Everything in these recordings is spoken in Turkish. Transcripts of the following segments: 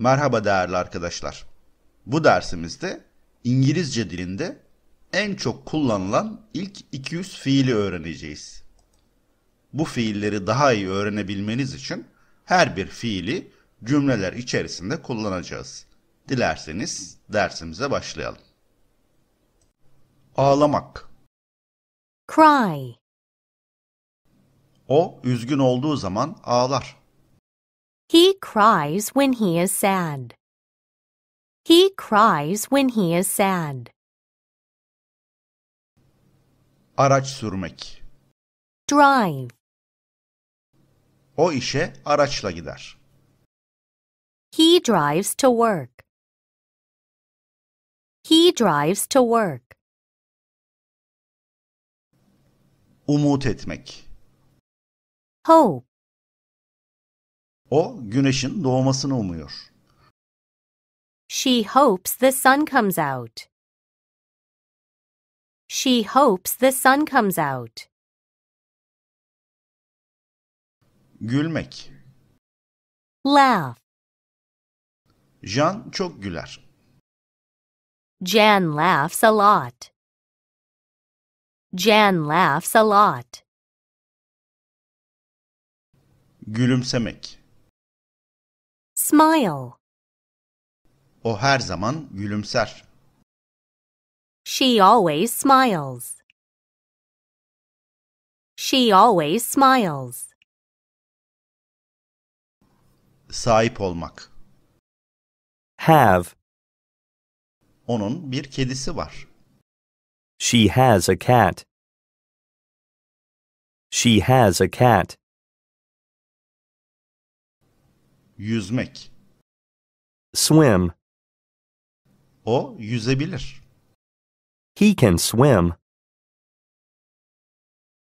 Merhaba değerli arkadaşlar. Bu dersimizde İngilizce dilinde en çok kullanılan ilk 200 fiili öğreneceğiz. Bu fiilleri daha iyi öğrenebilmeniz için her bir fiili cümleler içerisinde kullanacağız. Dilerseniz dersimize başlayalım. Ağlamak Cry O üzgün olduğu zaman ağlar. He cries when he is sad. He cries when he is sad. Araç sürmek. Drive. O işe araçla gider. He drives to work. He drives to work. Umut etmek. Hope. O güneşin doğmasını umuyor. She hopes the sun comes out. She hopes the sun comes out. Gülmek. Laugh. Jan çok güler. Jan laughs a lot. Jan laughs a lot. Gülümsemek smile. O her zaman gülümser. She always smiles. She always smiles. Sahip olmak. Have. Onun bir kedisi var. She has a cat. She has a cat. Yüzmek. Swim. O yüzebilir. He can swim.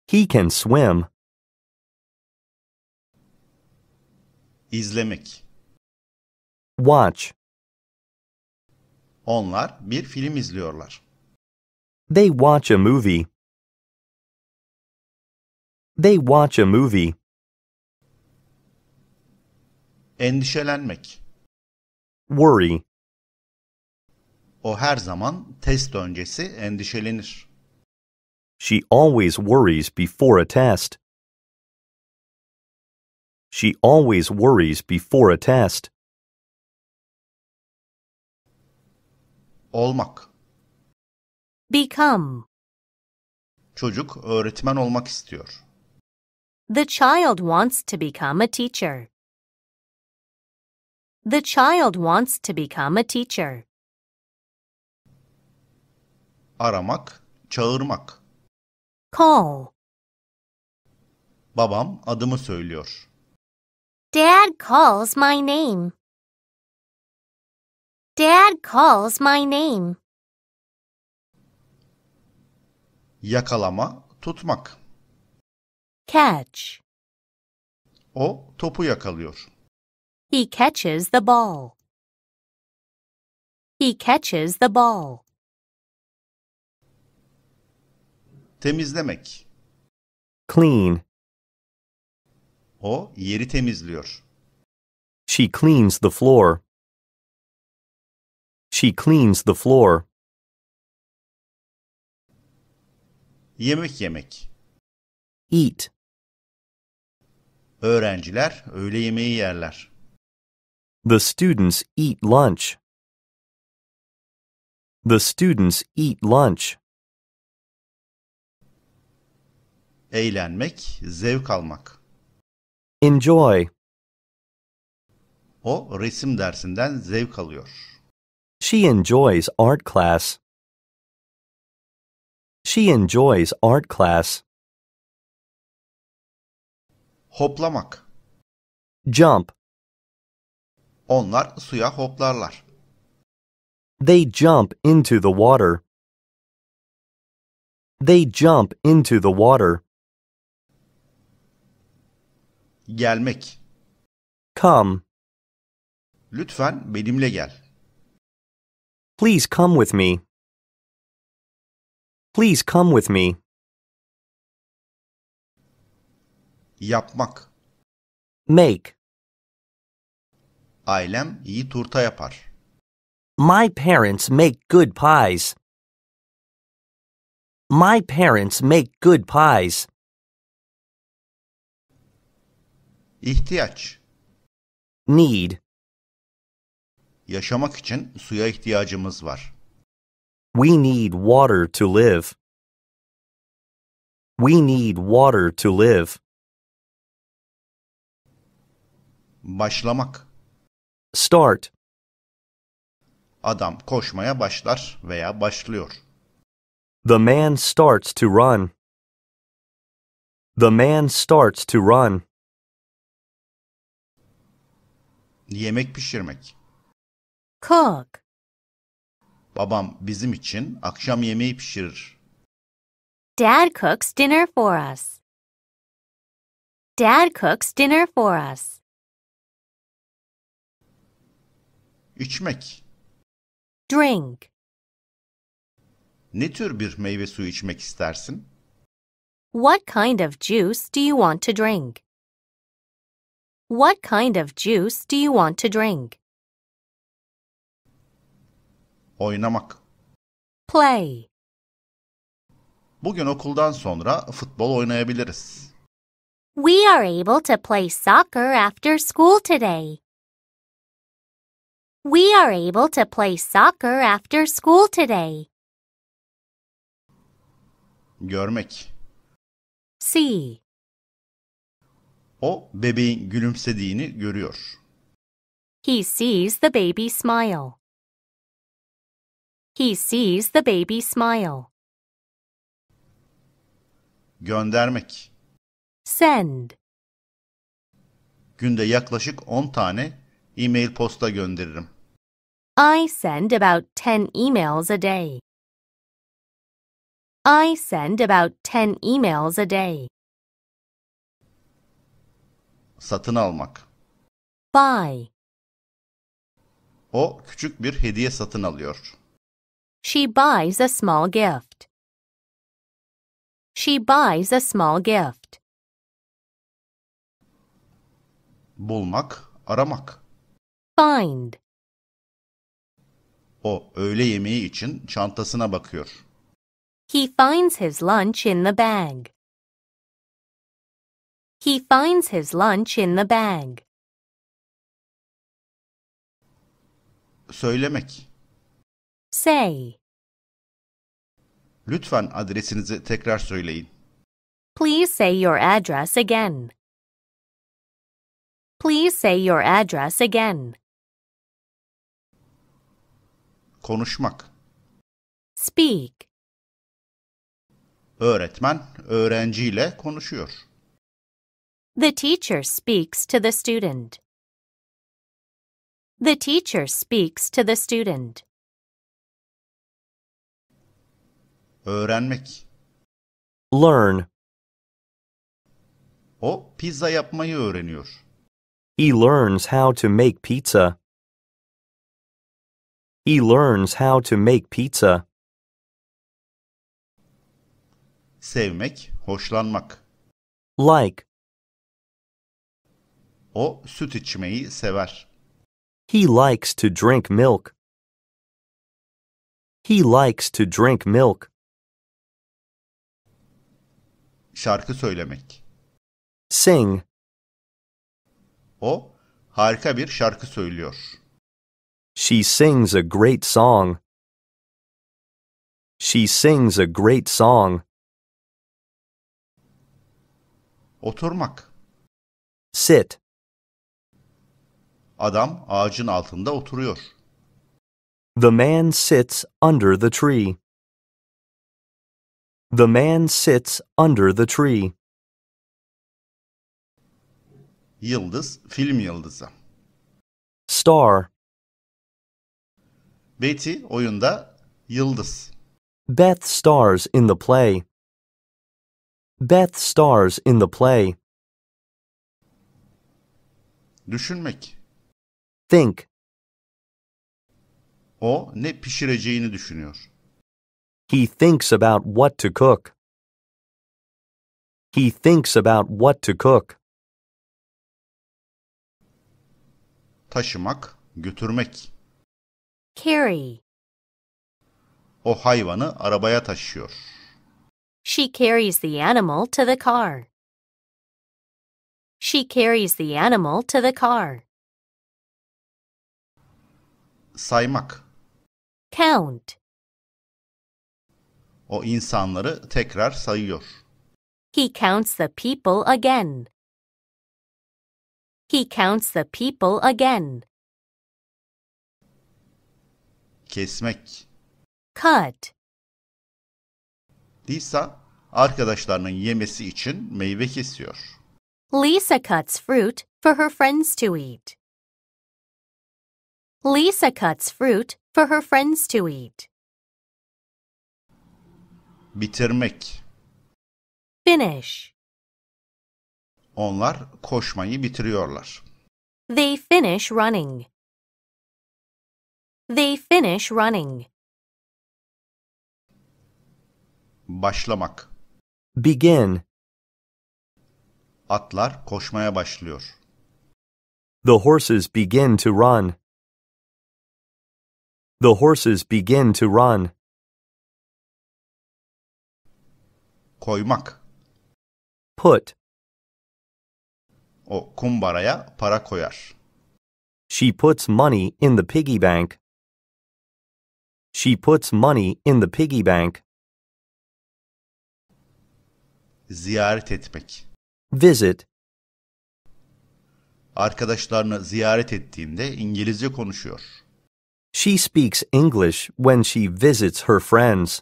He can swim. İzlemek. Watch. Onlar bir film izliyorlar. They watch a movie. They watch a movie. Endişelenmek. Worry. O her zaman test öncesi endişelenir. She always worries before a test. She always worries before a test. Olmak. Become. Çocuk öğretmen olmak istiyor. The child wants to become a teacher. The child wants to become a teacher. Aramak, çağırmak. Call. Babam adımı söylüyor. Dad calls my name. Dad calls my name. Yakalama, tutmak. Catch. O topu yakalıyor. He catches the ball. He catches the ball. Temizlemek. Clean. O yeri temizliyor. She cleans the floor. She cleans the floor. Yemek yemek. Eat. Öğrenciler öğle yemeği yerler. The students eat lunch. The students eat lunch. Eğlenmek, zevk almak. Enjoy. O resim dersinden zevk alıyor. She enjoys art class. She enjoys art class. Hoplamak. Jump. Onlar suya hoplarlar. They jump into the water. They jump into the water. Gelmek. Come. Lütfen benimle gel. Please come with me. Please come with me. Yapmak. Make. Ailem iyi turta yapar. My parents make good pies. My parents make good pies. İhtiyaç. Need. Yaşamak için suya ihtiyacımız var. We need water to live. We need water to live. Başlamak start. Adam koşmaya başlar veya başlıyor. The man starts to run. The man starts to run. Yemek pişirmek. Cook. Babam bizim için akşam yemeği pişirir. Dad cooks dinner for us. Dad cooks dinner for us. İçmek. Drink. Ne tür bir meyve suyu içmek istersin? What kind of juice do you want to drink? What kind of juice do you want to drink? Oynamak. Play. Bugün okuldan sonra futbol oynayabiliriz. We are able to play soccer after school today. We are able to play soccer after school today. Görmek. See. O bebeğin gülümsediğini görüyor. He sees the baby smile. He sees the baby smile. Göndermek. Send. Günde yaklaşık 10 tane e-mail posta gönderirim. I send about 10 emails a day. I send about 10 emails a day. Satın almak. Buy. O küçük bir hediye satın alıyor. She buys a small gift. She buys a small gift. Bulmak, aramak. Find. O öğle yemeği için çantasına bakıyor. He finds his lunch in the bag. He finds his lunch in the bag. Söylemek. Say. Lütfen adresinizi tekrar söyleyin. Please say your address again. Please say your address again. Konuşmak. Speak. Öğretmen öğrenciyle konuşuyor. The teacher speaks to the student. The teacher speaks to the student. Öğrenmek. Learn. O pizza yapmayı öğreniyor. He learns how to make pizza. He learns how to make pizza. Sevmek, hoşlanmak. Like. O süt içmeyi sever. He likes to drink milk. He likes to drink milk. Şarkı söylemek. Sing. O harika bir şarkı söylüyor. She sings a great song. She sings a great song. Oturmak. Sit. Adam ağacın altında oturuyor. The man sits under the tree. The man sits under the tree. Yıldız film yıldızı. Star. Betty oyunda yıldız. Beth stars in the play. Beth stars in the play. Düşünmek. Think. O ne pişireceğini düşünüyor. He thinks about what to cook. He thinks about what to cook. Taşımak, götürmek. Carry. O hayvanı arabaya taşıyor. She carries the animal to the car. She carries the animal to the car. Saymak. Count. O insanları tekrar sayıyor. He counts the people again. He counts the people again. kesmek. Cut. Lisa arkadaşlarının yemesi için meyve kesiyor. Lisa cuts fruit for her friends to eat. Lisa cuts fruit for her friends to eat. Bitirmek. Finish. Onlar koşmayı bitiriyorlar. They finish running. They finish running. Başlamak. Begin. Atlar koşmaya başlıyor. The horses begin to run. The horses begin to run. Koymak. Put. O kumbaraya para koyar. She puts money in the piggy bank. She puts money in the piggy bank. Ziyaret etmek. Visit. Arkadaşlarını ziyaret ettiğinde İngilizce konuşuyor. She speaks English when she visits her friends.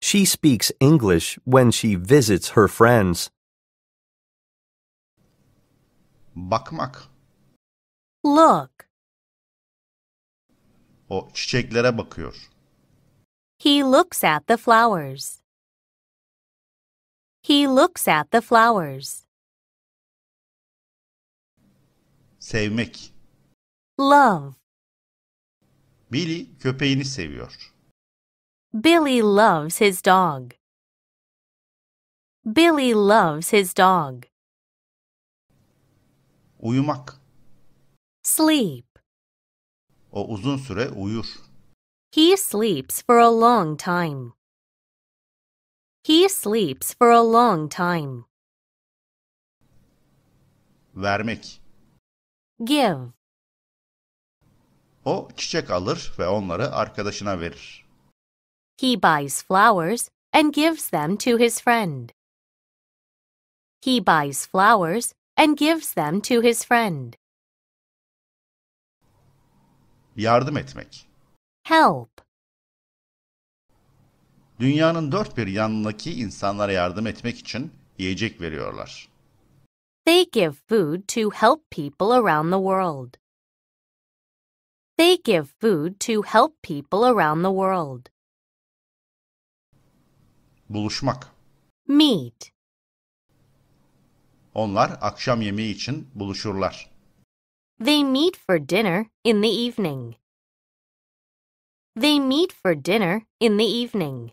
She speaks English when she visits her friends. Bakmak. Look. O çiçeklere bakıyor. He looks at the flowers. He looks at the flowers. Sevmek. Love. Billy köpeğini seviyor. Billy loves his dog. Billy loves his dog. Uyumak. Sleep. O uzun süre uyur. He sleeps for a long time. He sleeps for a long time. Vermek. Give. O çiçek alır ve onları arkadaşına verir. He buys flowers and gives them to his friend. He buys flowers and gives them to his friend yardım etmek. Help. Dünyanın dört bir yanındaki insanlara yardım etmek için yiyecek veriyorlar. They give food to help people around the world. They give food to help people around the world. Buluşmak. Meet. Onlar akşam yemeği için buluşurlar. They meet for dinner in the evening. They meet for dinner in the evening.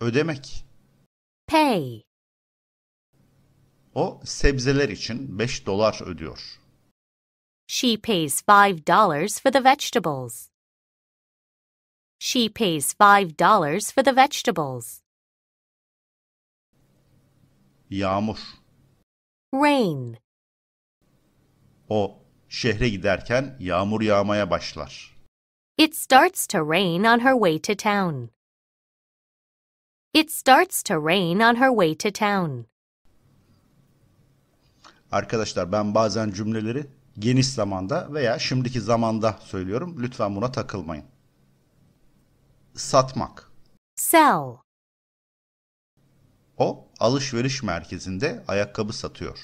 Ödemek. Pay. O sebzeler için 5 dolar ödüyor. She pays five dollars for the vegetables. She pays five dollars for the vegetables. Yağmur. Rain. O şehre giderken yağmur yağmaya başlar. It starts to rain on her way to town. It starts to rain on her way to town. Arkadaşlar ben bazen cümleleri geniş zamanda veya şimdiki zamanda söylüyorum. Lütfen buna takılmayın. Satmak. Sell. O alışveriş merkezinde ayakkabı satıyor.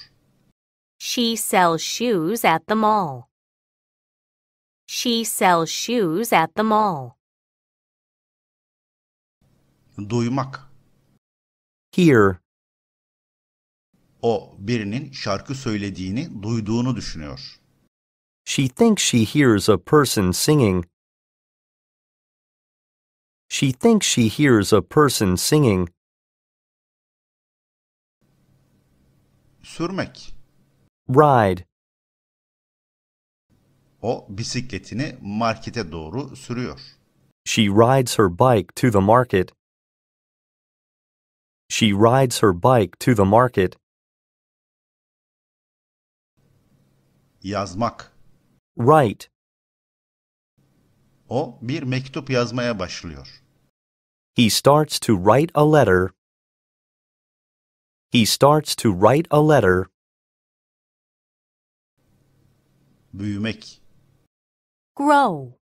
She sells shoes at the mall. She sells shoes at the mall. Duymak. Hear. O birinin şarkı söylediğini duyduğunu düşünüyor. She thinks she hears a person singing. She thinks she hears a person singing. Sürmek. Ride. O bisikletini markete doğru sürüyor. She rides her bike to the market. She rides her bike to the market. Yazmak. Write. O bir mektup yazmaya başlıyor. He starts to write a letter. He starts to write a letter. büyümek grow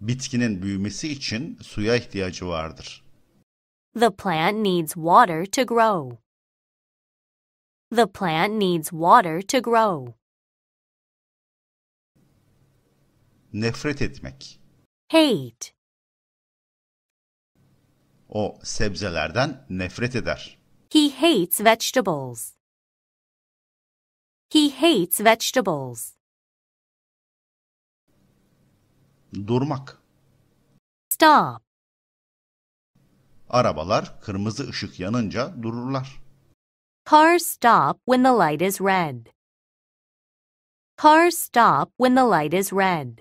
Bitkinin büyümesi için suya ihtiyacı vardır. The plant needs water to grow. The plant needs water to grow. Nefret etmek. Hate. O sebzelerden nefret eder. He hates vegetables. He hates vegetables. Durmak. Stop. Arabalar kırmızı ışık yanınca dururlar. Cars stop when the light is red. Cars stop when the light is red.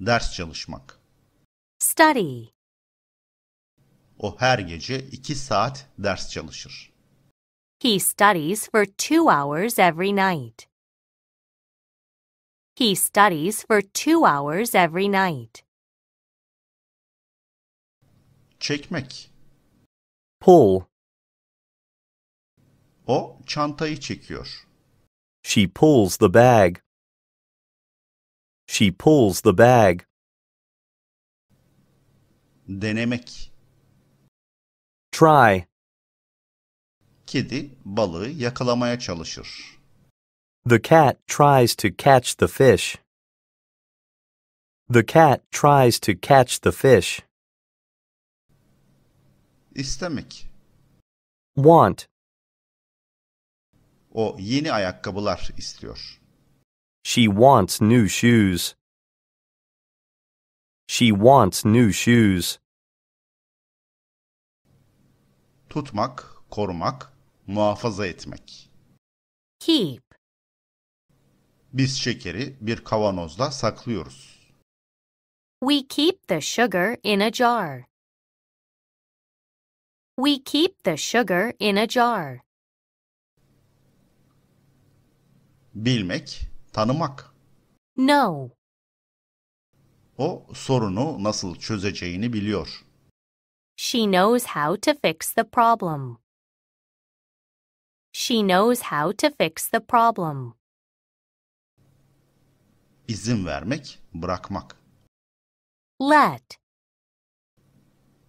Ders çalışmak. Study. O her gece iki saat ders çalışır. He studies for two hours every night. He studies for two hours every night. Çekmek. Pull. O çantayı çekiyor. She pulls the bag. She pulls the bag. Denemek. Try. Kedi balığı yakalamaya çalışır. The cat tries to catch the fish. The cat tries to catch the fish. İstemek. Want. O yeni ayakkabılar istiyor. She wants new shoes. She wants new shoes. Tutmak, korumak, muhafaza etmek. Keep. Biz şekeri bir kavanozda saklıyoruz. We keep the sugar in a jar. We keep the sugar in a jar. Bilmek, tanımak. No. O sorunu nasıl çözeceğini biliyor. She knows how to fix the problem. She knows how to fix the problem. İzin vermek, bırakmak. Let.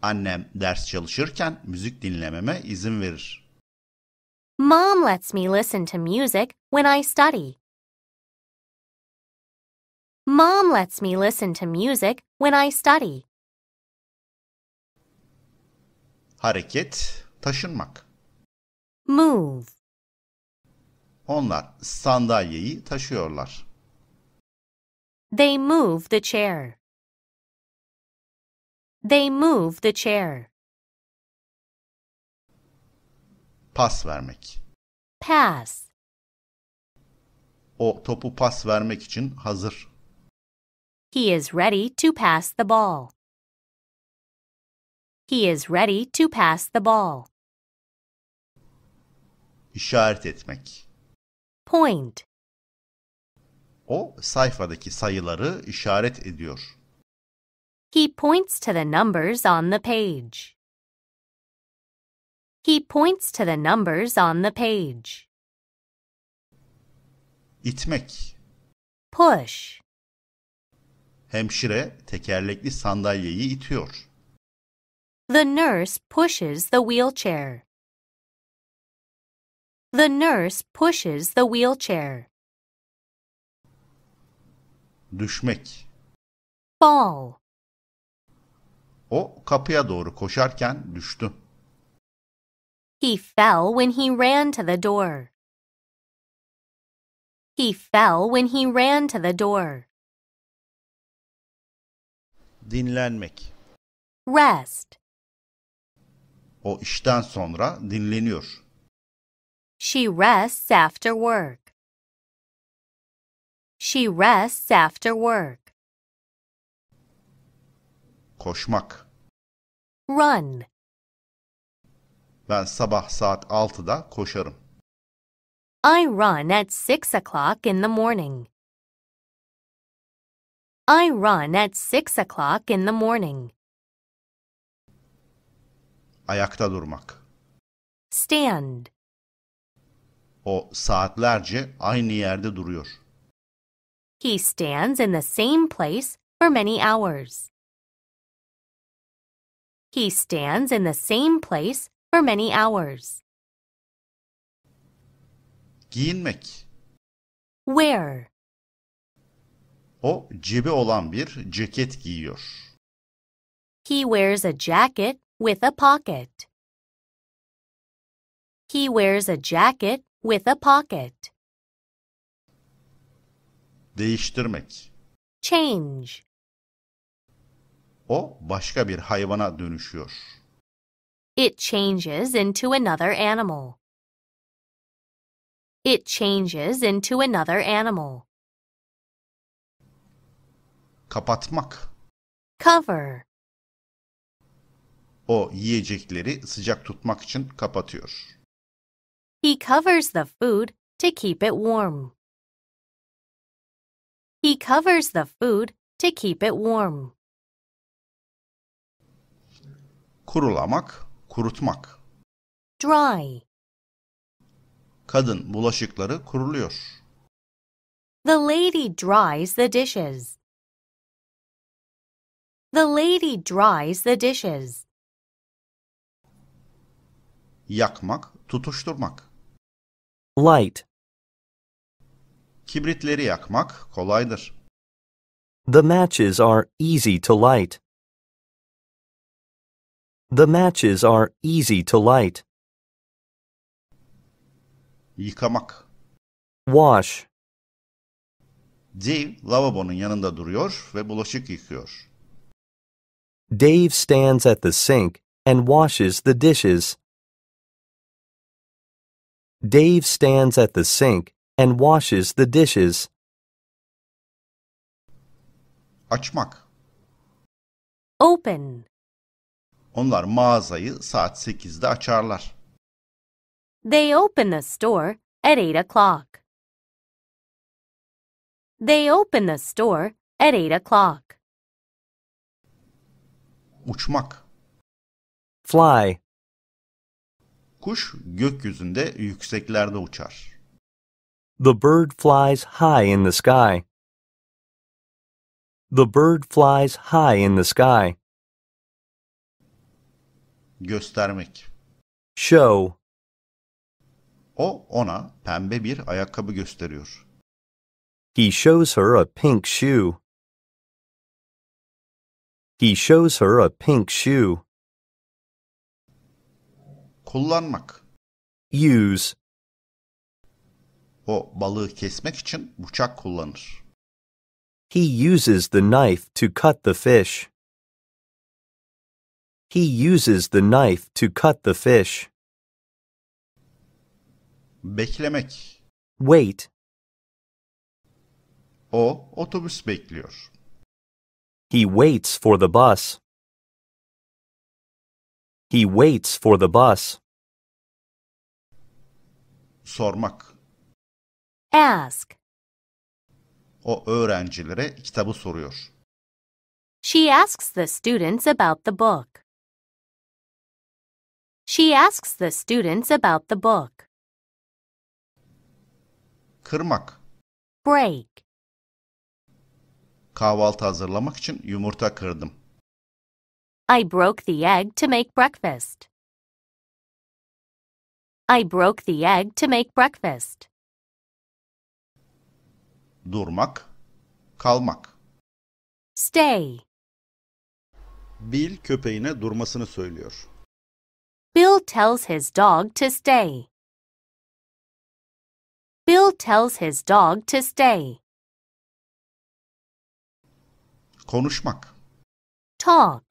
Annem ders çalışırken müzik dinlememe izin verir. Mom lets me listen to music when I study. Mom lets me listen to music when I study. Hareket, taşınmak. move. Onlar sandalyeyi taşıyorlar. They move the chair. They move the chair. Pas vermek. Pass. O topu pas vermek için hazır. He is ready to pass the ball. He is ready to pass the ball işaret etmek. Point. O sayfadaki sayıları işaret ediyor. He points to the numbers on the page. He points to the numbers on the page. İtmek. Push. Hemşire tekerlekli sandalyeyi itiyor. The nurse pushes the wheelchair. The nurse pushes the wheelchair. Düşmek. Fall. O kapıya doğru koşarken düştü. He fell when he ran to the door. He fell when he ran to the door. Dinlenmek. Rest. O işten sonra dinleniyor. She rests after work. She rests after work. Koşmak. Run. Ben sabah saat 6'da koşarım. I run at 6 o'clock in the morning. I run at 6 o'clock in the morning. Ayakta durmak. Stand. O saatlerce aynı yerde duruyor. He stands in the same place for many hours. He stands in the same place for many hours. Giyinmek. Where? O cebi olan bir ceket giyiyor. He wears a jacket with a pocket. He wears a jacket With a pocket. Değiştirmek. Change. O başka bir hayvana dönüşüyor. It changes into another animal. It changes into another animal. Kapatmak. Cover. O yiyecekleri sıcak tutmak için kapatıyor. He covers the food to keep it warm. He covers the food to keep it warm. Kurulamak, kurutmak. Dry. Kadın bulaşıkları kuruluyor. The lady dries the dishes. The lady dries the dishes. Yakmak, tutuşturmak. Light. Kibritleri yakmak kolaydır. The matches are easy to light. The matches are easy to light. Yıkamak. Wash. Dave lavabonun yanında duruyor ve bulaşık yıkıyor. Dave stands at the sink and washes the dishes. Dave stands at the sink and washes the dishes. Açmak. Open. Onlar mağazayı saat 8'de açarlar. They open the store at 8 o'clock. They open the store at 8 o'clock. Uçmak. Fly. Kuş gökyüzünde yükseklerde uçar. The bird flies high in the sky. The bird flies high in the sky. Göstermek. Show. O ona pembe bir ayakkabı gösteriyor. He shows her a pink shoe. He shows her a pink shoe. Kullanmak. Use. O balığı kesmek için bıçak kullanır. He uses the knife to cut the fish. He uses the knife to cut the fish. Beklemek. Wait. O otobüs bekliyor. He waits for the bus. He waits for the bus. Sormak. Ask. O öğrencilere kitabı soruyor. She asks the students about the book. She asks the students about the book. Kırmak. Break. Kahvaltı hazırlamak için yumurta kırdım. I broke the egg to make breakfast. I broke the egg to make breakfast. Durmak, kalmak. Stay. Bill köpeğine durmasını söylüyor. Bill tells his dog to stay. Bill tells his dog to stay. Konuşmak. Talk.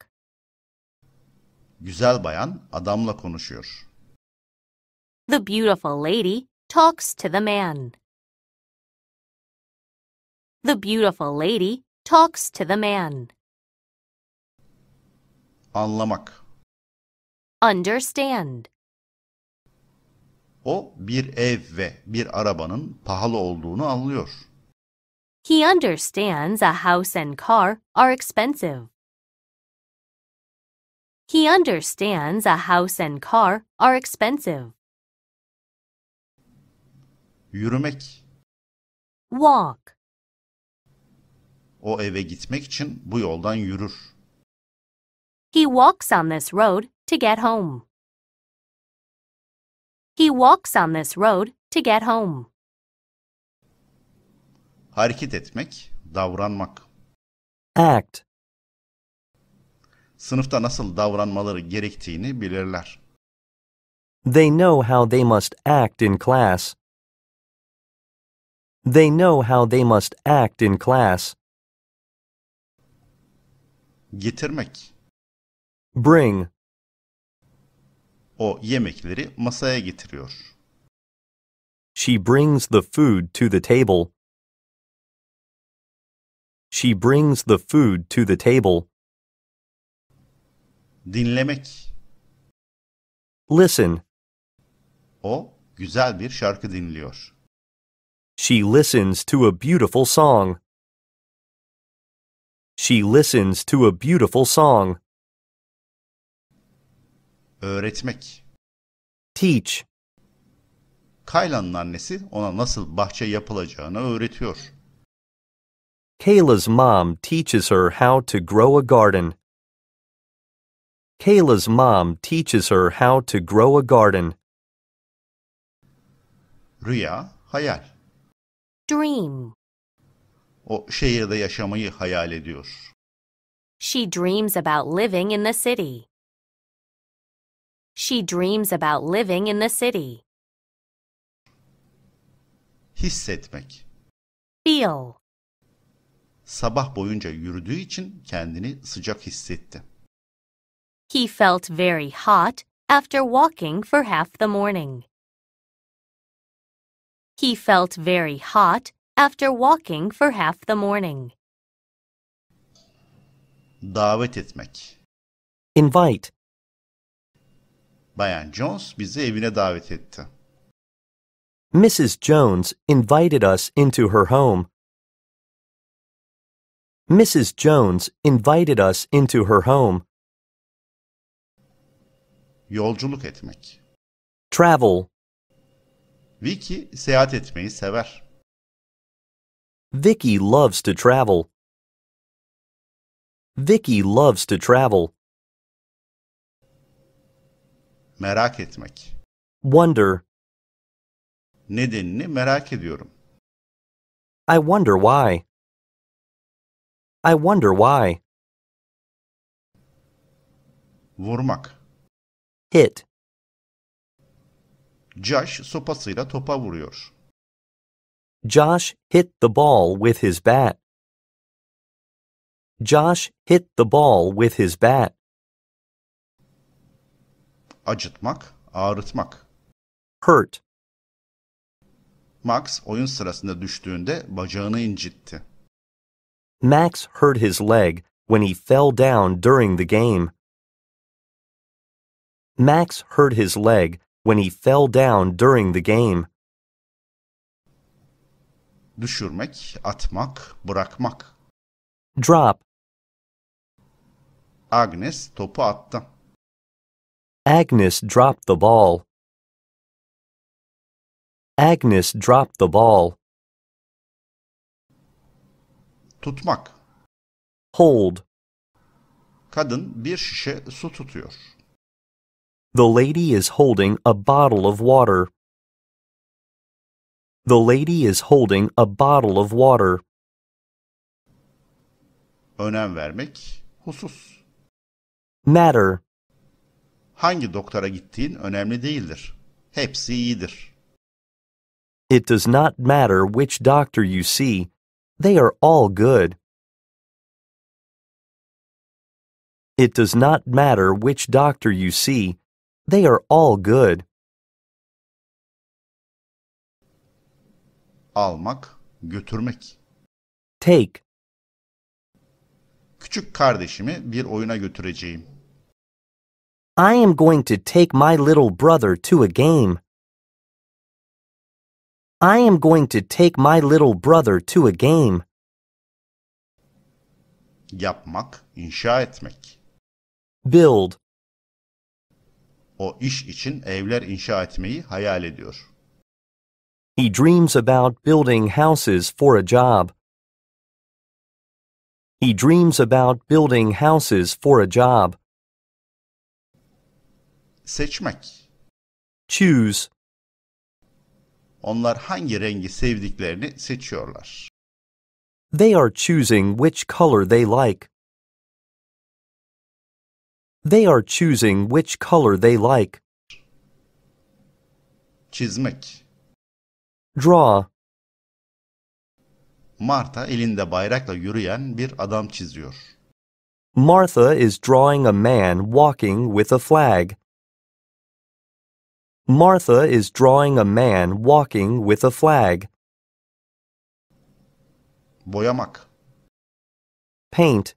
Güzel bayan adamla konuşuyor. The beautiful lady talks to the man. The beautiful lady talks to the man. Anlamak. Understand. O bir ev ve bir arabanın pahalı olduğunu anlıyor. He understands a house and car are expensive. He understands a house and car are expensive. Yürümek. Walk. O eve gitmek için bu yoldan yürür. He walks on this road to get home. He walks on this road to get home. Hareket etmek, davranmak. Act. sınıfta nasıl davranmaları gerektiğini bilirler. They know how they must act in class. They know how they must act in class. Getirmek. Bring. O yemekleri masaya getiriyor. She brings the food to the table. She brings the food to the table. Dinlemek. Listen. O güzel bir şarkı dinliyor. She listens to a beautiful song. She listens to a beautiful song. Öğretmek. Teach. Kayla'nın annesi ona nasıl bahçe yapılacağını öğretiyor. Kayla's mom teaches her how to grow a garden. Kayla's mom teaches her how to grow a garden. Rüya, hayal. Dream. O şehirde yaşamayı hayal ediyor. She dreams about living in the city. She dreams about living in the city. Hissetmek. Feel. Sabah boyunca yürüdüğü için kendini sıcak hissetti. He felt very hot after walking for half the morning. He felt very hot after walking for half the morning. Davet etmek. Invite. Bayan Jones bizi evine davet etti. Mrs. Jones invited us into her home. Mrs. Jones invited us into her home. Yolculuk etmek. Travel. Vicky seyahat etmeyi sever. Vicky loves to travel. Vicky loves to travel. Merak etmek. Wonder. Nedenini merak ediyorum. I wonder why. I wonder why. Vurmak. Hit. Josh sopasıyla topa vuruyor. Josh hit the ball with his bat. Josh hit the ball with his bat. Acıtmak, ağrıtmak. Hurt. Max oyun sırasında düştüğünde bacağını incitti. Max hurt his leg when he fell down during the game. Max hurt his leg when he fell down during the game. Düşürmek, atmak, bırakmak. Drop. Agnes topu attı. Agnes dropped the ball. Agnes dropped the ball. Tutmak. Hold. Kadın bir şişe su tutuyor. The lady is holding a bottle of water. The lady is holding a bottle of water. Önem vermek husus. Matter. Hangi doktora gittiğin önemli değildir. Hepsi iyidir. It does not matter which doctor you see. They are all good. It does not matter which doctor you see. They are all good. Almak, götürmek. Take. Küçük kardeşimi bir oyuna götüreceğim. I am going to take my little brother to a game. I am going to take my little brother to a game. Yapmak, inşa etmek. Build. O iş için evler inşa etmeyi hayal ediyor. He dreams about building houses for a job. He dreams about building houses for a job. Seçmek. Choose. Onlar hangi rengi sevdiklerini seçiyorlar. They are choosing which color they like. They are choosing which color they like. Çizmek. Draw. Martha elinde bayrakla yürüyen bir adam çiziyor. Martha is drawing a man walking with a flag. Martha is drawing a man walking with a flag. Boyamak. Paint.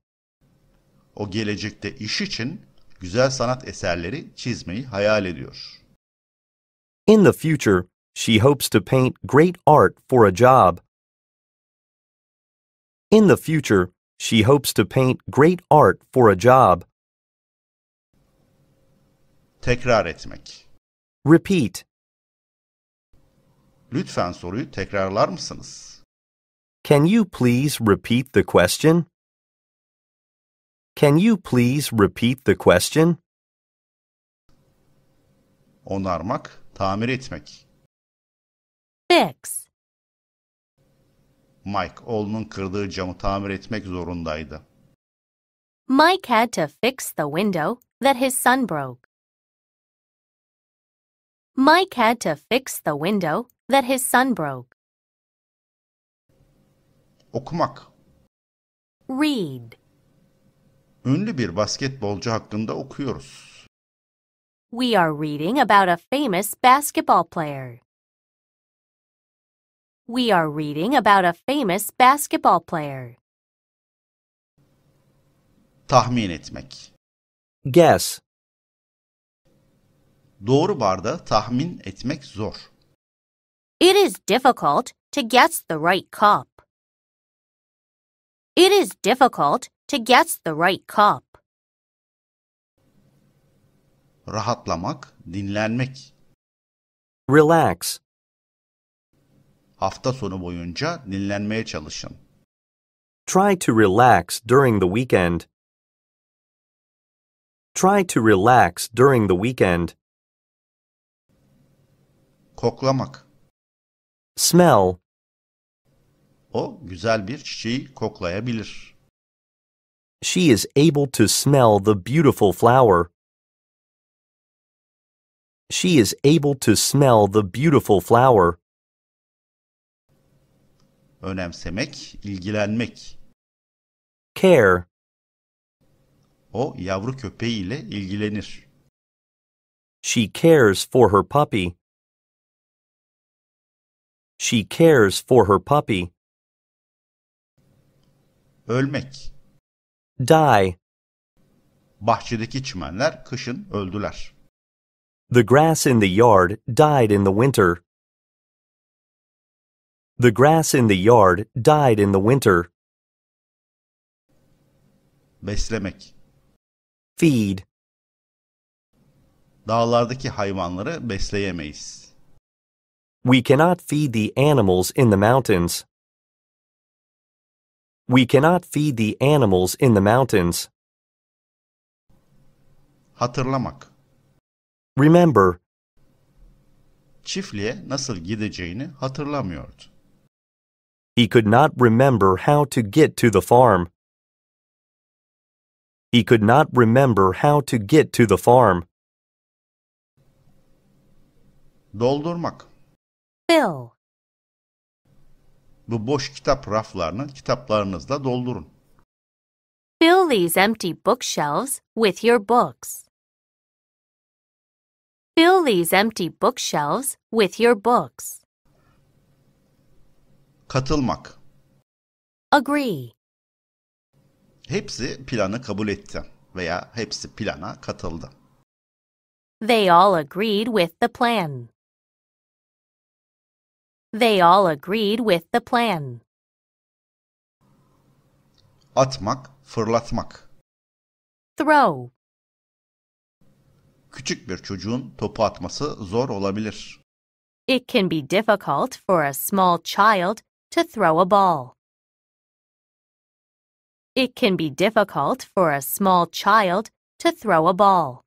O gelecekte iş için güzel sanat eserleri çizmeyi hayal ediyor. In the future, she hopes to paint great art for a job. In the future, she hopes to paint great art for a job. Tekrar etmek. Repeat. Lütfen soruyu tekrarlar mısınız? Can you please repeat the question? Can you please repeat the question? Onarmak, tamir etmek. Fix. Mike, oğlunun kırdığı camı tamir etmek zorundaydı. Mike had to fix the window that his son broke. Mike had to fix the window that his son broke. Okumak. Read. ünlü bir basketbolcu hakkında okuyoruz. We are reading about a famous basketball player. We are reading about a famous basketball player. Tahmin etmek. Guess. Doğru barda tahmin etmek zor. It is difficult to guess the right cup. It is difficult to get the right cup. Rahatlamak, dinlenmek. Relax. Hafta sonu boyunca dinlenmeye çalışın. Try to relax during the weekend. Try to relax during the weekend. Koklamak. Smell. O güzel bir çiçeği koklayabilir. she is able to smell the beautiful flower. She is able to smell the beautiful flower. Önemsemek, ilgilenmek. Care. O yavru köpeğiyle ilgilenir. She cares for her puppy. She cares for her puppy. Ölmek die. Bahçedeki çimenler kışın öldüler. The grass in the yard died in the winter. The grass in the yard died in the winter. Beslemek. Feed. Dağlardaki hayvanları besleyemeyiz. We cannot feed the animals in the mountains. We cannot feed the animals in the mountains. Hatırlamak. Remember. Çiftliğe nasıl gideceğini hatırlamıyordu. He could not remember how to get to the farm. He could not remember how to get to the farm. Doldurmak. Bill. Bu boş kitap raflarını kitaplarınızla doldurun. Fill these empty bookshelves with your books. Fill these empty bookshelves with your books. Katılmak. Agree. Hepsi planı kabul etti veya hepsi plana katıldı. They all agreed with the plan. They all agreed with the plan. Atmak, fırlatmak. Throw. Küçük bir çocuğun topu atması zor olabilir. It can be difficult for a small child to throw a ball. It can be difficult for a small child to throw a ball.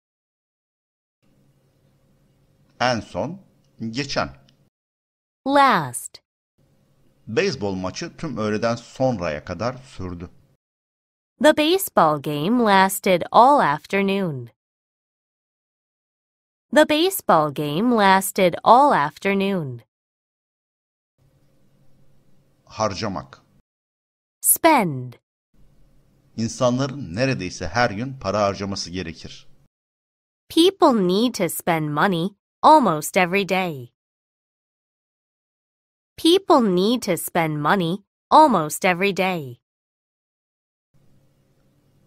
En son, geçen. Last. maçı tüm öğleden sonraya kadar sürdü. The baseball game lasted all afternoon. The baseball game lasted all afternoon. Harcamak. Spend. İnsanların neredeyse her gün para harcaması gerekir. People need to spend money almost every day. People need to spend money almost every day.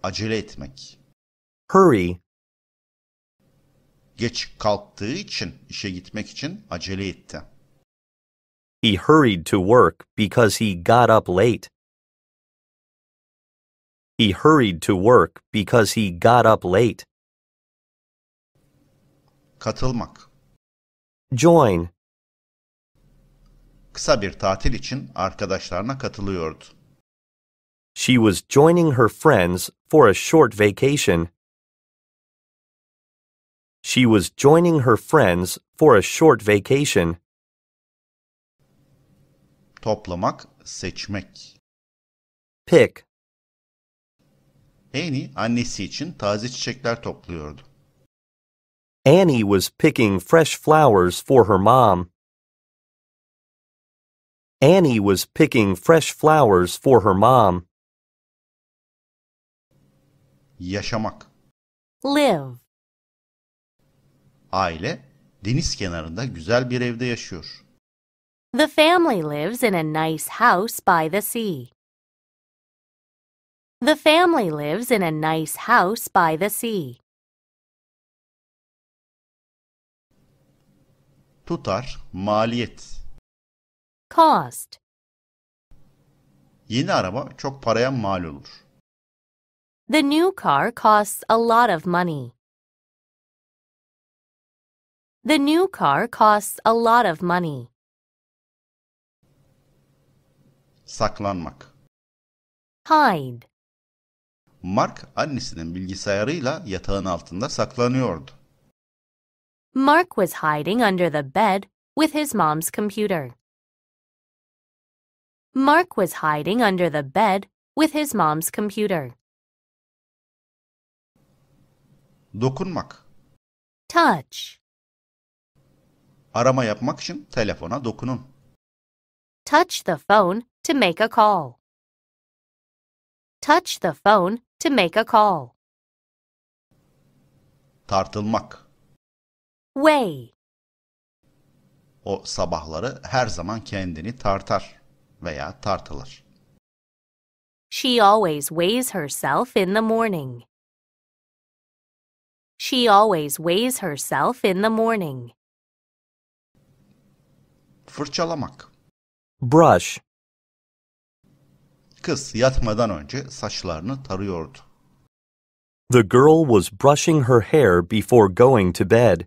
Acele etmek. Hurry. Geç kalktığı için işe gitmek için acele etti. He hurried to work because he got up late. He hurried to work because he got up late. Katılmak. Join. kısa bir tatil için arkadaşlarına katılıyordu. She was joining her friends for a short vacation. She was joining her friends for a short vacation. Toplamak, seçmek. Pick. Annie annesi için taze çiçekler topluyordu. Annie was picking fresh flowers for her mom. Annie was picking fresh flowers for her mom. Yaşamak. Live. Aile deniz kenarında güzel bir evde yaşıyor. The family lives in a nice house by the sea. The family lives in a nice house by the sea. Tutar, maliyet. Cost. Yeni araba çok paraya mal olur. The new car costs a lot of money. The new car costs a lot of money. Saklanmak. Hide. Mark annesinin bilgisayarıyla yatağın altında saklanıyordu. Mark was hiding under the bed with his mom's computer. Mark was hiding under the bed with his mom's computer. Dokunmak. Touch. Arama yapmak için telefona dokunun. Touch the phone to make a call. Touch the phone to make a call. Tartılmak. Weigh. O sabahları her zaman kendini tartar. veya tartılır. She always weighs herself in the morning. She always weighs herself in the morning. Fırçalamak. Brush. Kız yatmadan önce saçlarını tarıyordu. The girl was brushing her hair before going to bed.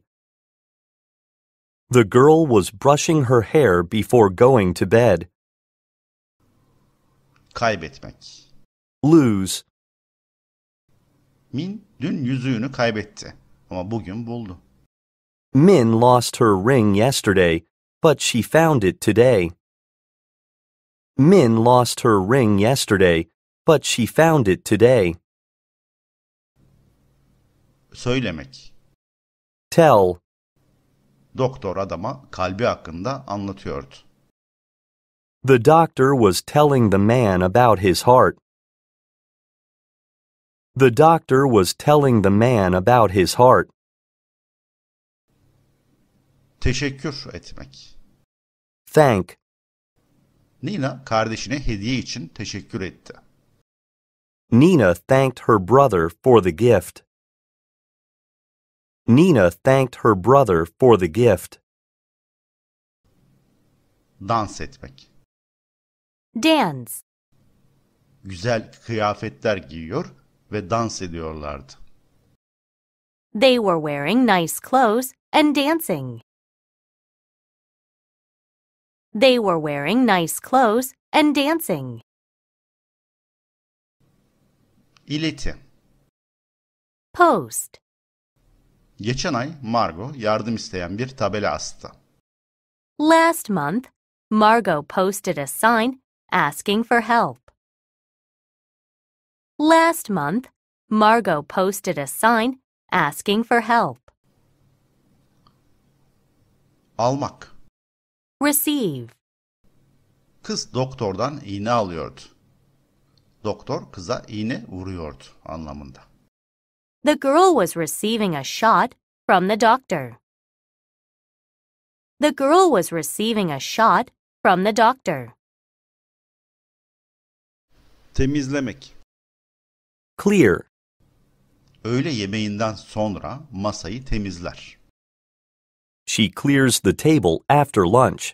The girl was brushing her hair before going to bed. Kaybetmek. Lose. Min dün yüzüğünü kaybetti ama bugün buldu. Min lost her ring yesterday, but she found it today. Min lost her ring yesterday, but she found it today. Söylemek. Tell. Doktor adama kalbi hakkında anlatıyordu. The doctor was telling the man about his heart. The doctor was telling the man about his heart. Teşekkür etmek. Thank. Nina kardeşine hediye için teşekkür etti. Nina thanked her brother for the gift. Nina thanked her brother for the gift. Dans etmek. dance. Güzel kıyafetler giyiyor ve dans ediyorlardı. They were wearing nice clothes and dancing. They were wearing nice clothes and dancing. İleti Post Geçen ay Margot yardım isteyen bir tabela astı. Last month, Margot posted a sign asking for help. Last month, Margot posted a sign asking for help. Almak. Receive. Kız doktordan iğne alıyordu. Doktor kıza iğne vuruyordu anlamında. The girl was receiving a shot from the doctor. The girl was receiving a shot from the doctor. Temizlemek. Clear. Öğle yemeğinden sonra masayı temizler. She clears the table after lunch.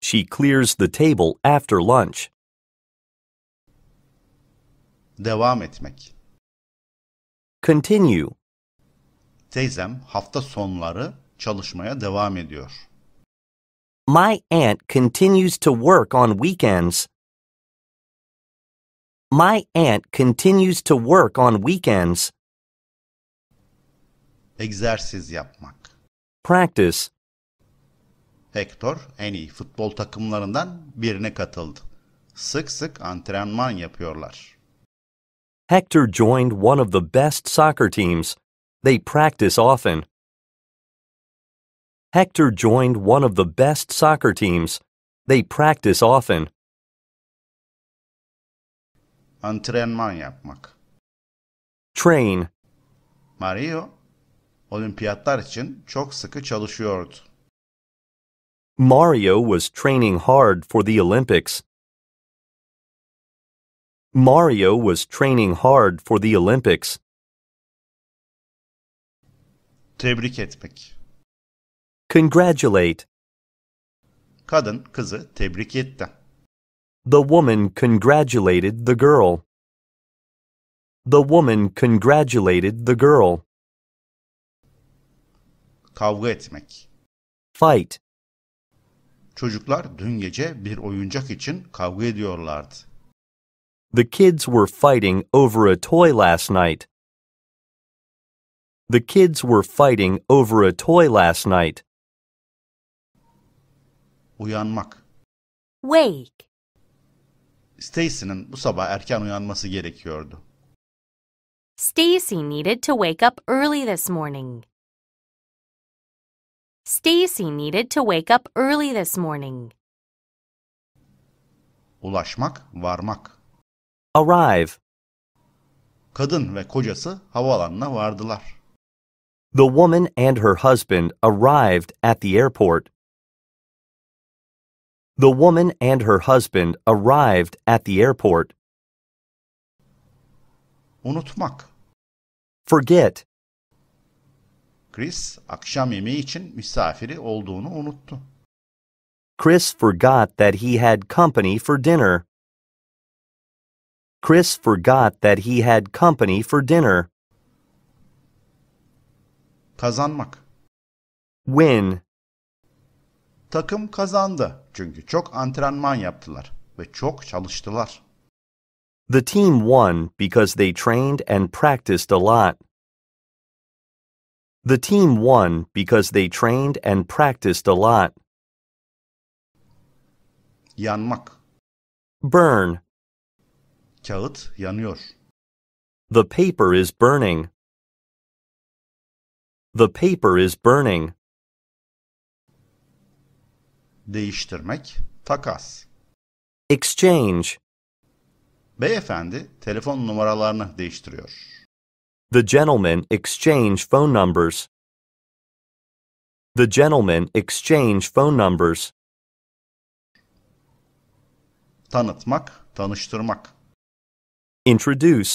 She clears the table after lunch. Devam etmek. Continue. Teyzem hafta sonları çalışmaya devam ediyor. My aunt continues to work on weekends. My aunt continues to work on weekends. Egzersiz yapmak. Practice. Hector en iyi futbol takımlarından birine katıldı. Sık sık antrenman yapıyorlar. Hector joined one of the best soccer teams. They practice often. Hector joined one of the best soccer teams. They practice often. Antrenman yapmak. Train. Mario olimpiyatlar için çok sıkı çalışıyordu. Mario was training hard for the Olympics. Mario was training hard for the Olympics. Tebrik etmek. Congratulate. Kadın kızı tebrik etti. The woman congratulated the girl. The woman congratulated the girl. Kavga etmek. Fight. Çocuklar dün gece bir oyuncak için kavga ediyorlardı. The kids were fighting over a toy last night. The kids were fighting over a toy last night. Uyanmak. Wake. Stacy'nin bu sabah erken uyanması gerekiyordu. Stacy needed to wake up early this morning. Stacy needed to wake up early this morning. Ulaşmak, varmak. Arrive. Kadın ve kocası havaalanına vardılar. The woman and her husband arrived at the airport. The woman and her husband arrived at the airport. Unutmak. Forget. Chris akşam yemeği için misafiri olduğunu unuttu. Chris forgot that he had company for dinner. Chris forgot that he had company for dinner. Kazanmak. Win. Takım kazandı. Çünkü çok antrenman yaptılar ve çok çalıştılar. The team won because they trained and practiced a lot. The team won because they trained and practiced a lot. Yanmak. Burn. Kağıt yanıyor. The paper is burning. The paper is burning. değiştirmek, takas. Exchange. Beyefendi telefon numaralarını değiştiriyor. The gentleman exchange phone numbers. The gentleman exchange phone numbers. Tanıtmak, tanıştırmak. Introduce.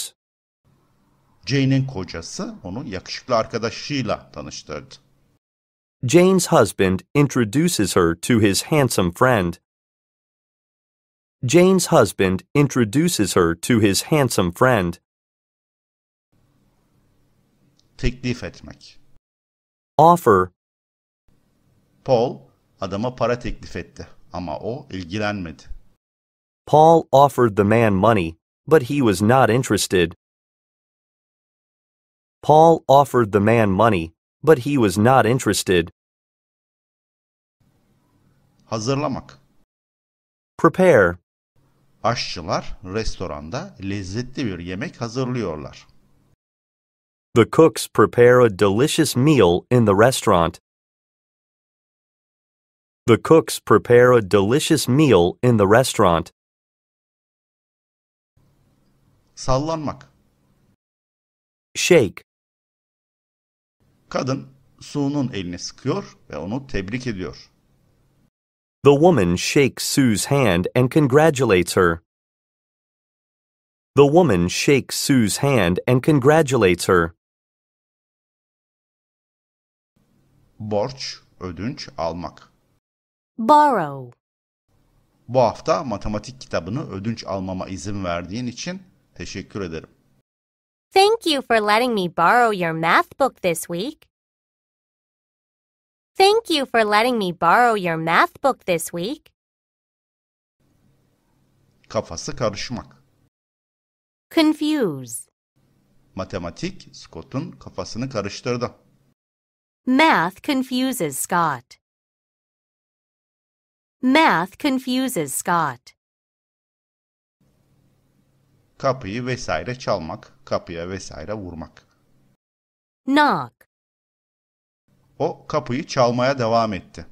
Jane'in kocası onu yakışıklı arkadaşıyla tanıştırdı. Jane's husband introduces her to his handsome friend. Jane's husband introduces her to his handsome friend. Teklif etmek. Offer. Paul adama para teklif etti ama o ilgilenmedi. Paul offered the man money, but he was not interested. Paul offered the man money, but he was not interested. Hazırlamak. Prepare. Aşçılar restoranda lezzetli bir yemek hazırlıyorlar. The cooks prepare a delicious meal in the restaurant. The cooks prepare a delicious meal in the restaurant. Sallanmak. Shake. Kadın Su'nun elini sıkıyor ve onu tebrik ediyor. The woman shakes Sue's hand and congratulates her. The woman shakes Sue's hand and congratulates her. Borç, ödünç almak. Borrow. Bu hafta matematik kitabını ödünç almama izin verdiğin için teşekkür ederim. Thank you for letting me borrow your math book this week. Thank you for letting me borrow your math book this week. Kafası karışmak. Confuse. Matematik Scott'un kafasını karıştırdı. Math confuses Scott. Math confuses Scott. kapıyı vesaire çalmak, kapıya vesaire vurmak. Knock. O kapıyı çalmaya devam etti.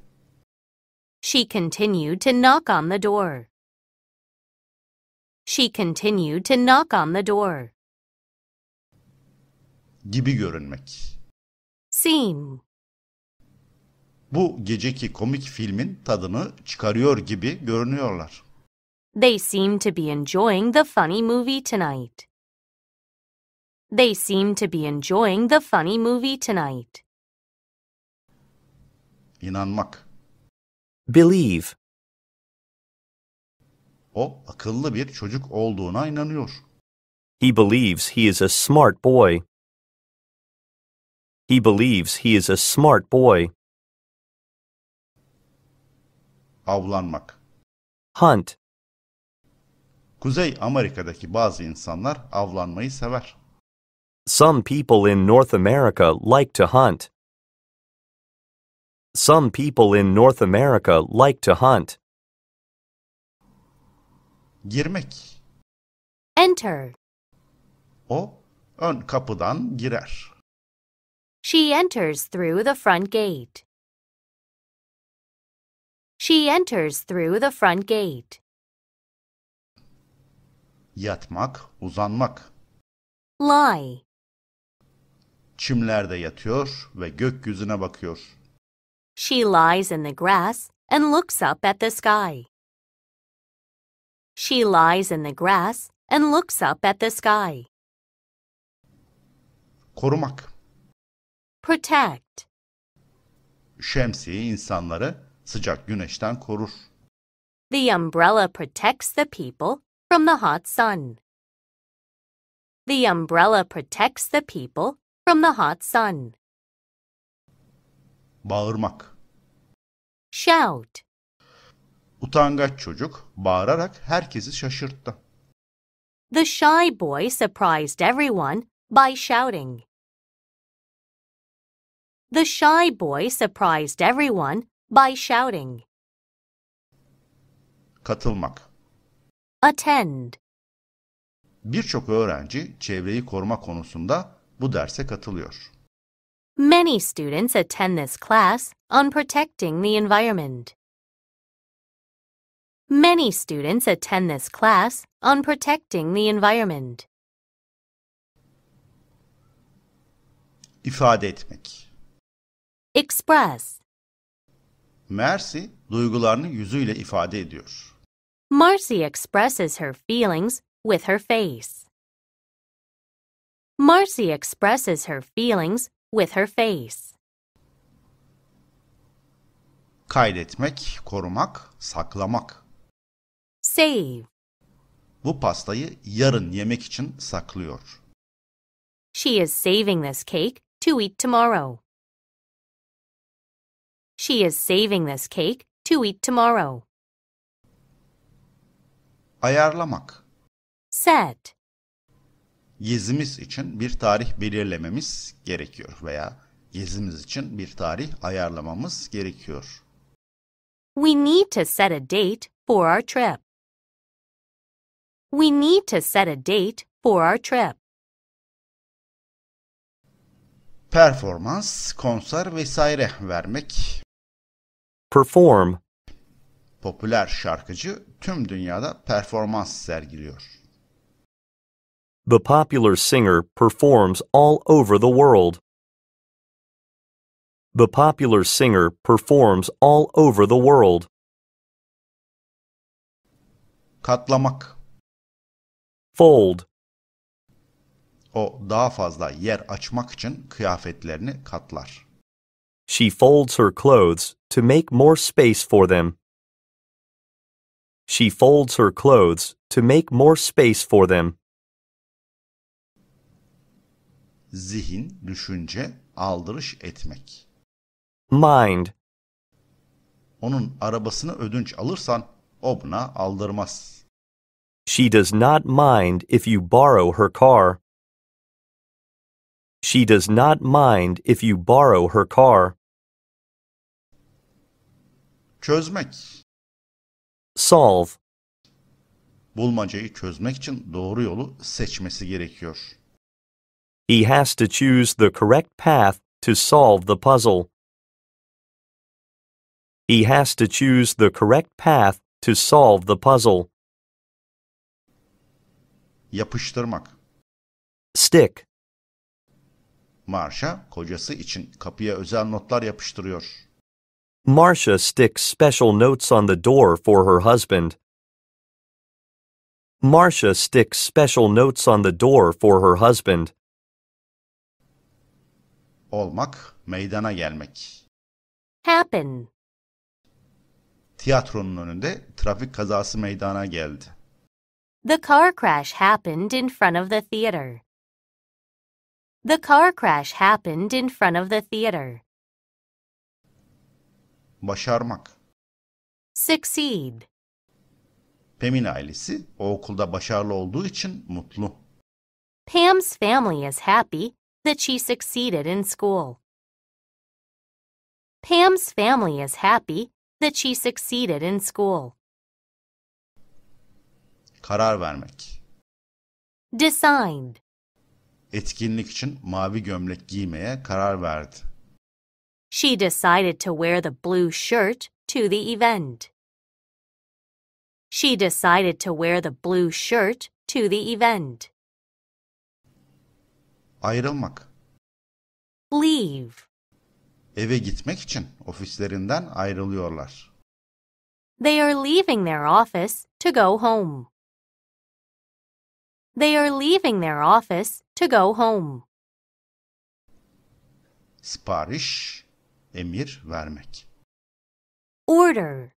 She continued to knock on the door. She continued to knock on the door. Gibi görünmek. Seem. Bu geceki komik filmin tadını çıkarıyor gibi görünüyorlar. They seem to be enjoying the funny movie tonight. They seem to be enjoying the funny movie tonight. İnanmak. Believe. O akıllı bir çocuk olduğuna inanıyor. He believes he is a smart boy. He believes he is a smart boy. Avlanmak. Hunt. Kuzey Amerika'daki bazı insanlar avlanmayı sever. Some people in North America like to hunt. Some people in North America like to hunt. Girmek. Enter. O ön kapıdan girer. She enters through the front gate. She enters through the front gate. Yatmak, uzanmak. Lie. Çimlerde yatıyor ve gökyüzüne bakıyor. She lies in the grass and looks up at the sky. She lies in the grass and looks up at the sky. Korumak. Protect. Şemsiye insanları sıcak güneşten korur. The umbrella protects the people from the hot sun. The umbrella protects the people from the hot sun. Bağırmak. Shout. Utangaç çocuk bağırarak herkesi şaşırttı. The shy boy surprised everyone by shouting. The shy boy surprised everyone by shouting. Katılmak. attend. Birçok öğrenci çevreyi koruma konusunda bu derse katılıyor. Many students attend this class on protecting the environment. Many students attend this class on protecting the environment. ifade etmek. Express. Mercy duygularını yüzüyle ifade ediyor. Marcy expresses her feelings with her face. Marcy expresses her feelings with her face. Kaydetmek, korumak, saklamak. Save. Bu pastayı yarın yemek için saklıyor. She is saving this cake to eat tomorrow. She is saving this cake to eat tomorrow. Ayarlamak. Set. Gezimiz için bir tarih belirlememiz gerekiyor veya gezimiz için bir tarih ayarlamamız gerekiyor. We need to set a date for our trip. We need to set a date for our trip. Performans, konser vesaire vermek. Perform, popüler şarkıcı tüm dünyada performans sergiliyor. The popular singer performs all over the world. The popular singer performs all over the world. Katlamak. Fold. O daha fazla yer açmak için kıyafetlerini katlar. She folds her clothes to make more space for them. She folds her clothes to make more space for them. Zihin, düşünce, aldırış etmek. Mind. Onun arabasını ödünç alırsan o buna aldırmaz. She does not mind if you borrow her car. She does not mind if you borrow her car. Çözmek. Solve. Bulmacayı çözmek için doğru yolu seçmesi gerekiyor. He has to choose the correct path to solve the puzzle. He has to choose the correct path to solve the puzzle. Yapıştırmak. Stick. Marsha kocası için kapıya özel notlar yapıştırıyor. Marcia sticks special notes on the door for her husband. Marcia sticks special notes on the door for her husband. Olmak, meydana gelmek. Happen. Tiyatronun önünde trafik kazası meydana geldi. The car crash happened in front of the theater. The car crash happened in front of the theater. Başarmak. Succeed. Pam'in ailesi o okulda başarılı olduğu için mutlu. Pam's family is happy that she succeeded in school. Pam's family is happy that she succeeded in school. Karar vermek. Decide. Etkinlik için mavi gömlek giymeye karar verdi. She decided to wear the blue shirt to the event. She decided to wear the blue shirt to the event. Ayrılmak. Leave. Eve gitmek için ofislerinden ayrılıyorlar. They are leaving their office to go home. They are leaving their office to go home. Sipariş emir vermek. Order.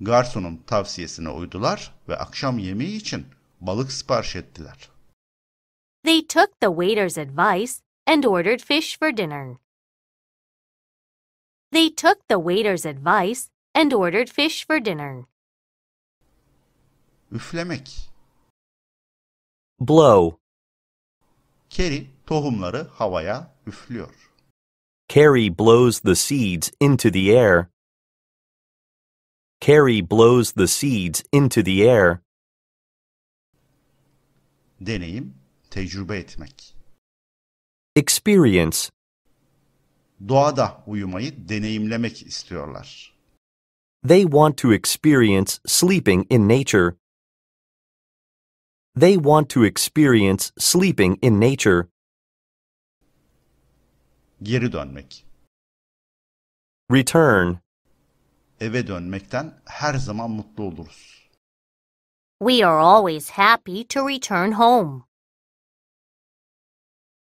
Garsonun tavsiyesine uydular ve akşam yemeği için balık sipariş ettiler. They took the waiter's advice and ordered fish for dinner. They took the waiter's advice and ordered fish for dinner. Üflemek. Blow. Kerry tohumları havaya üflüyor. Carrie blows the seeds into the air. Carrie blows the seeds into the air. Deneyim, tecrübe etmek. Experience. Doğada uyumayı deneyimlemek istiyorlar. They want to experience sleeping in nature. They want to experience sleeping in nature. Geri dönmek. Return. Eve dönmekten her zaman mutlu oluruz. We are always happy to return home.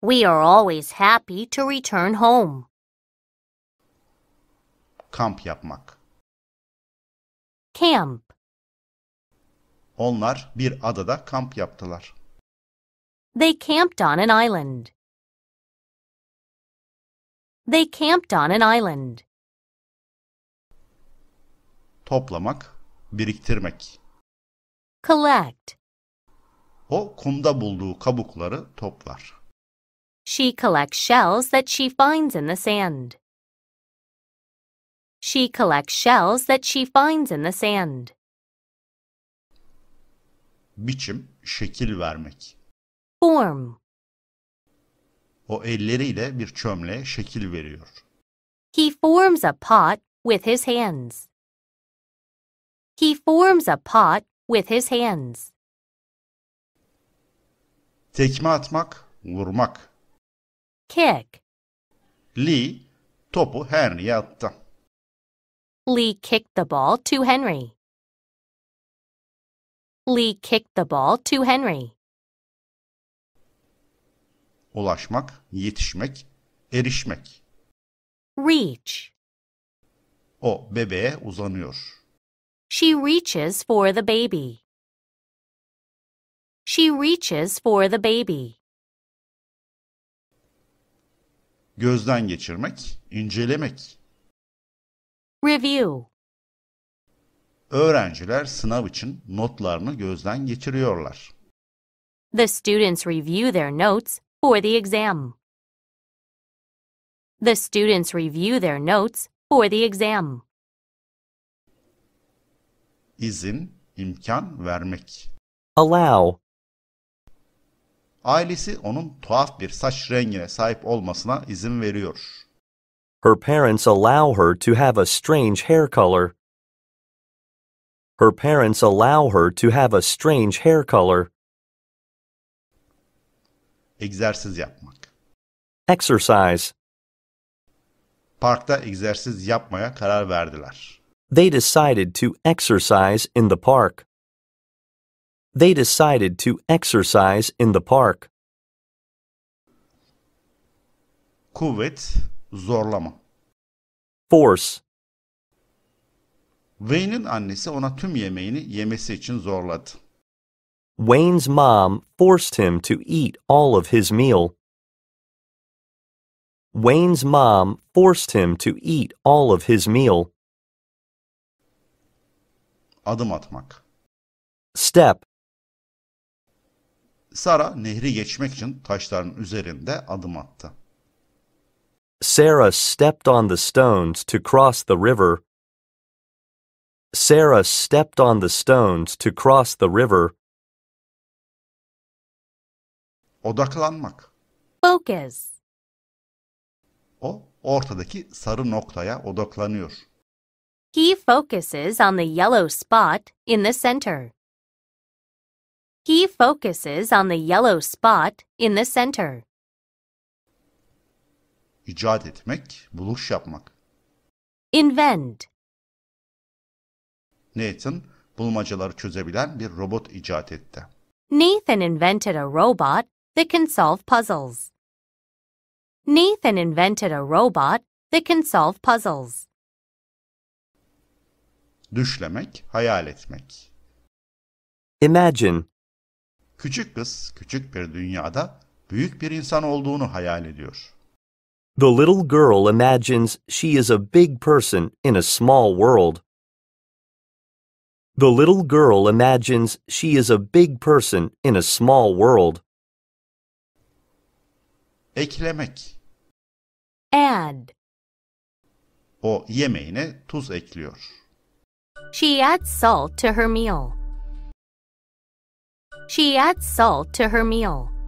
We are always happy to return home. Kamp yapmak. Camp. Onlar bir adada kamp yaptılar. They camped on an island. They camped on an island. Toplamak, biriktirmek. Collect. O kumda bulduğu kabukları toplar. She collects shells that she finds in the sand. She collects shells that she finds in the sand. Biçim, şekil vermek. Form. O elleriyle bir çömle şekil veriyor. He forms a pot with his hands. He forms a pot with his hands. Tekme atmak, vurmak. Kick. Lee topu Henry'e attı. Lee kicked the ball to Henry. Lee kicked the ball to Henry ulaşmak, yetişmek, erişmek. Reach. O bebeğe uzanıyor. She reaches for the baby. She reaches for the baby. Gözden geçirmek, incelemek. Review. Öğrenciler sınav için notlarını gözden geçiriyorlar. The students review their notes for the exam. The students review their notes for the exam. İzin, imkan vermek. Allow. Ailesi onun tuhaf bir saç rengine sahip olmasına izin veriyor. Her parents allow her to have a strange hair color. Her parents allow her to have a strange hair color. Egzersiz yapmak. Exercise. Parkta egzersiz yapmaya karar verdiler. They decided to exercise in the park. They decided to exercise in the park. Kuvvet, zorlama. Force. Wayne'in annesi ona tüm yemeğini yemesi için zorladı. Wayne's mom forced him to eat all of his meal. Wayne's mom forced him to eat all of his meal. Adım atmak. Step. Sara nehri geçmek için taşların üzerinde adım attı. Sarah stepped on the stones to cross the river. Sarah stepped on the stones to cross the river. Odaklanmak. Focus. O ortadaki sarı noktaya odaklanıyor. He focuses on the yellow spot in the center. He focuses on the yellow spot in the center. İcat etmek, buluş yapmak. Invent. Nathan bulmacaları çözebilen bir robot icat etti. Nathan invented a robot that can solve puzzles. Nathan invented a robot that can solve puzzles. Düşlemek, hayal etmek. Imagine. Küçük kız küçük bir dünyada büyük bir insan olduğunu hayal ediyor. The little girl imagines she is a big person in a small world. The little girl imagines she is a big person in a small world. Eklemek. Add. O yemeğine tuz ekliyor. She adds salt to her meal. She adds salt to her meal.